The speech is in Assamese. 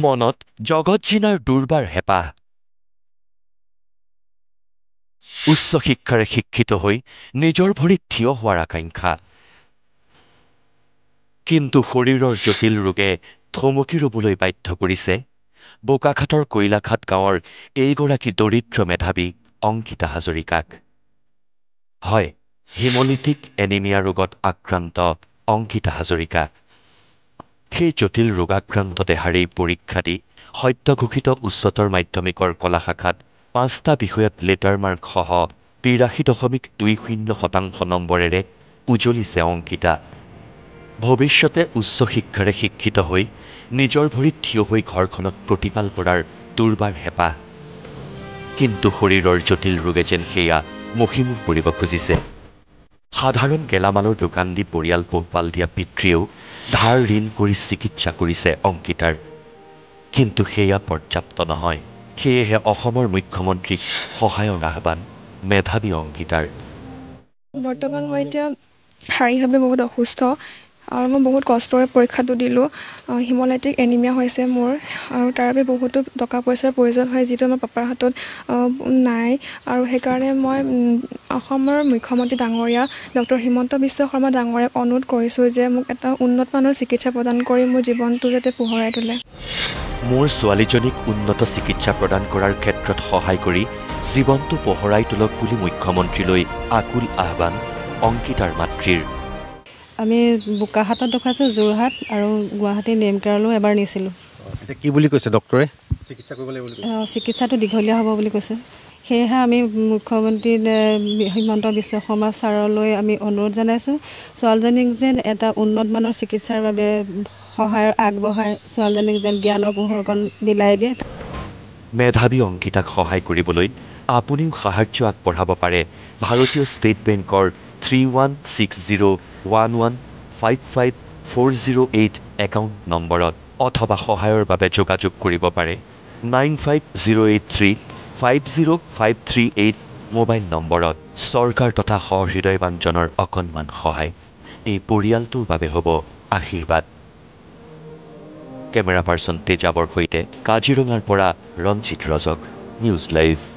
মনত জগত জগতজিনাৰ দুৰ্বাৰ হেঁপাহ উচ্চ শিক্ষাৰে শিক্ষিত হৈ নিজৰ ভৰিত থিয় হোৱাৰ আকাংক্ষা কিন্তু শৰীৰৰ জটিল ৰোগে থমকি ৰবলৈ বাধ্য কৰিছে বোকাখাটৰ কয়লাঘাট গাঁৱৰ এইগৰাকী দৰিদ্ৰ মেধাৱী অংকিতা হাজৰিকাক হয় হিমলিটিক এনিমিয়া ৰোগত আক্ৰান্ত অংকিতা হাজৰিকা সেই জটিল ৰোগাক্ৰান্ত দেহাৰেই পৰীক্ষা দি সত্যঘোষিত উচ্চতৰ মাধ্যমিকৰ কলা শাখাত পাঁচটা বিষয়ত লেটাৰ মাৰ্কসহ তিৰাশী দশমিক দুই শূন্য শতাংশ নম্বৰেৰে উজ্বলিছে অংকিতা ভৱিষ্যতে উচ্চ শিক্ষাৰে শিক্ষিত হৈ নিজৰ ভৰিত থিয় হৈ ঘৰখনত প্ৰতিপাল কৰাৰ দুৰ্বাৰ হেঁপাহ কিন্তু শৰীৰৰ জটিল ৰোগে যেন সেয়া মষিমূৰ কৰিব খুজিছে সাধাৰণ গেলামালৰ দোকান দি পৰিয়াল পোহপাল দিয়া পিতৃয়েও ধাৰ ঋণ কৰি চিকিৎসা কৰিছে অংকিতাৰ কিন্তু সেয়া পৰ্যাপ্ত নহয় সেয়েহে অসমৰ মুখ্যমন্ত্ৰীক সহায়ৰ আহ্বান মেধাৱী অংকিতাৰ বৰ্তমান মই এতিয়া শাৰীৰিকভাৱে বহুত অসুস্থ আৰু মই বহুত কষ্টৰে পৰীক্ষাটো দিলোঁ হিমলাইটিক এনিমিয়া হৈছে মোৰ আৰু তাৰ বাবে বহুতো টকা পইচাৰ প্ৰয়োজন হয় যিটো আমাৰ পাপাৰ হাতত নাই আৰু সেইকাৰণে মই অসমৰ মুখ্যমন্ত্ৰী ডাঙৰীয়া ডক্টৰ হিমন্ত বিশ্ব শৰ্মা ডাঙৰীয়াক অনুৰোধ কৰিছোঁ যে মোক এটা উন্নতমানৰ চিকিৎসা প্ৰদান কৰি মোৰ জীৱনটো যাতে পোহৰাই তোলে মোৰ ছোৱালীজনীক উন্নত চিকিৎসা প্ৰদান কৰাৰ ক্ষেত্ৰত সহায় কৰি জীৱনটো পোহৰাই তোলক বুলি মুখ্যমন্ত্ৰীলৈ আকুল আহ্বান অংকিতাৰ মাতৃৰ আমি বোকাহাটত দেখুৱাইছোঁ যোৰহাট আৰু গুৱাহাটী কেয়াৰলৈও এবাৰ নিছিলোঁ কি বুলি কৈছে ডক্টৰে চিকিৎসাটো দীঘলীয়া হ'ব বুলি কৈছে সেয়েহে আমি মুখ্যমন্ত্ৰী হিমন্ত বিশ্ব শৰ্মা ছাৰলৈ আমি অনুৰোধ জনাইছোঁ ছোৱালীজনীক যেন এটা উন্নতমানৰ চিকিৎসাৰ বাবে সহায় আগবঢ়াই ছোৱালীজনীক যেন জ্ঞানৰ পোহৰকণ দিলাই দিয়ে মেধাৱী অংকিতাক সহায় কৰিবলৈ আপুনিও সাহাৰ্য আগবঢ়াব পাৰে ভাৰতীয় ষ্টেট বেংকৰ three one six zero' one one five five four zero' eight account নম্বৰত অথবা সহায়ৰ বাবে যোগাযোগ কৰিব পাৰে nine five zero' eight three five zero' five three eight mobile নম্বৰত চৰকাৰ তথা সহৃদয়বানজনৰ অকণমান সহায় এই পৰিয়ালটোৰ বাবে হ'ব আশীৰ্বাদ কেমেৰা পাৰ্চন তেজাবৰ সৈতে কাজিৰঙাৰ পৰা ৰঞ্জিত ৰজক নিউজ লাইভ